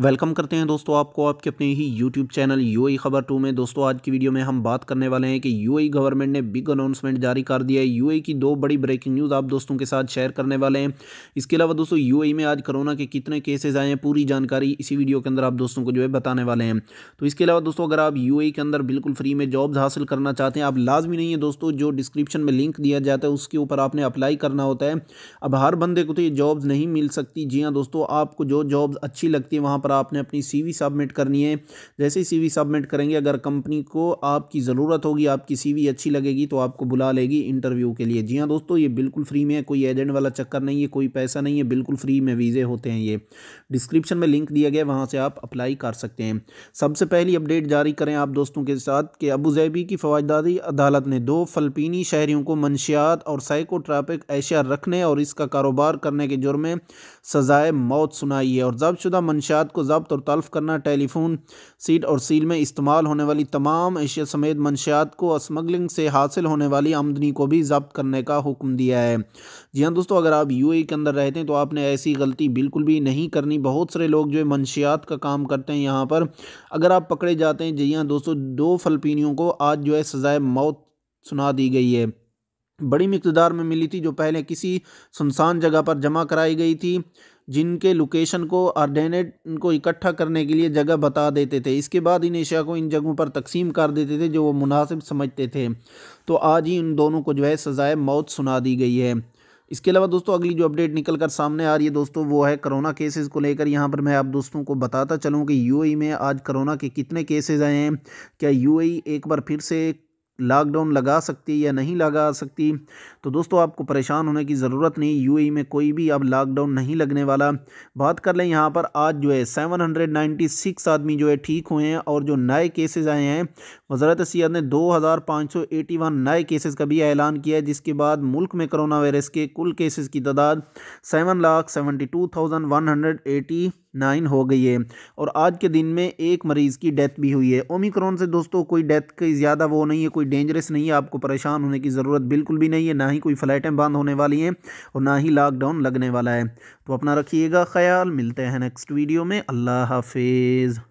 welcome करते हैं दोस्तों आपको आपके अपने ही यूट्यूब चैनल यूएई e खबर टू में दोस्तों आज की वीडियो में हम बात करने वाले हैं कि यूएई गवर्नमेंट e ने बिग अनाउंसमेंट जारी कर दिया है यूएई e की दो बड़ी ब्रेकिंग न्यूज़ आप दोस्तों के साथ शेयर करने वाले हैं इसके अलावा दोस्तों यूएई में आज कोरोना के कितने केसेज आए हैं पूरी जानकारी इसी वीडियो के अंदर आप दोस्तों को जो है बताने वाले हैं तो इसके अलावा दोस्तों अगर आप यू के अंदर बिल्कुल फ्री में जॉब्स हासिल करना चाहते हैं आप लाजमी नहीं है दोस्तों जो डिस्क्रिप्शन में लिंक दिया जाता है उसके ऊपर आपने अप्लाई करना होता है अब हर बंदे को तो ये जॉब्स नहीं मिल सकती जी हाँ दोस्तों आपको जो जॉब्स अच्छी लगती है वहाँ पर पर आपने अपनी सीवी सबमिट करनी है जैसे ही सीवी सबमिट करेंगे अगर कंपनी को आपकी ज़रूरत होगी आपकी सीवी अच्छी लगेगी तो आपको बुला लेगी इंटरव्यू के लिए जी हाँ दोस्तों ये बिल्कुल फ्री में है कोई एजेंट वाला चक्कर नहीं है कोई पैसा नहीं है बिल्कुल फ्री में वीज़े होते हैं ये डिस्क्रिप्शन में लिंक दिया गया वहाँ से आप अप्लाई कर सकते हैं सबसे पहली अपडेट जारी करें आप दोस्तों के साथ कि अबू जैबी की फौजदारी अदालत ने दो फलपीनी शहरीों को मनशियात और साइकोट्रापिक एशिया रखने और इसका कारोबार करने के जुर्म में सजाए मौत सुनाई है और जबशुदा मनशियात को जब्त और तलफ करना टेलीफोन सीट और सील में इस्तेमाल होने वाली तमाम अशिया समेत मनशियात को स्मगलिंग से हासिल होने वाली आमदनी को भी जब्त करने का हुक्म दिया है जी हाँ दोस्तों अगर आप यू के अंदर रहते हैं तो आपने ऐसी गलती बिल्कुल भी नहीं करनी बहुत सारे लोग जो है मनशियात का काम करते हैं यहाँ पर अगर आप पकड़े जाते हैं जी हाँ दोस्तों दो फलपीनियों को आज जो है सज़ाए मौत सुना दी गई है बड़ी मकदार में मिली थी जो पहले किसी सुनसान जगह पर जमा कराई गई थी जिनके लोकेशन को ऑर्डिनेट इनको इकट्ठा करने के लिए जगह बता देते थे इसके बाद इन एशिया को इन जगहों पर तकसीम कर देते थे जो वो मुनासिब समझते थे तो आज ही इन दोनों को जो है सज़ाए मौत सुना दी गई है इसके अलावा दोस्तों अगली जो अपडेट निकल कर सामने आ रही है दोस्तों वो है कोरोना केसेस को लेकर यहाँ पर मैं आप दोस्तों को बताता चलूँ कि यूएई e में आज कोरोना के कितने केसेस आए हैं क्या यूएई e एक बार फिर से लॉकडाउन लगा सकती या नहीं लगा सकती तो दोस्तों आपको परेशान होने की ज़रूरत नहीं यूएई में कोई भी अब लॉकडाउन नहीं लगने वाला बात कर लें यहाँ पर आज जो है 796 आदमी जो है ठीक हुए हैं और जो नए केसेस आए हैं वजारत सियात ने 2581 नए केसेस का भी ऐलान किया है जिसके बाद मुल्क में करोना वायरस के कुल केसेस की तादाद seven lakh seventy two thousand one hundred eighty nine हो गई है और आज के दिन में एक मरीज़ की डेथ भी हुई है ओमिक्रॉन से दोस्तों कोई डेथ की ज़्यादा वो नहीं है कोई डेंजरस नहीं है आपको परेशान होने की ज़रूरत बिल्कुल भी नहीं है ना ही कोई फ़्लाइटें बंद होने वाली हैं और ना ही लॉकडाउन लगने वाला है तो अपना रखिएगा ख्याल मिलते हैं नेक्स्ट वीडियो में अल्लाह हाफिज़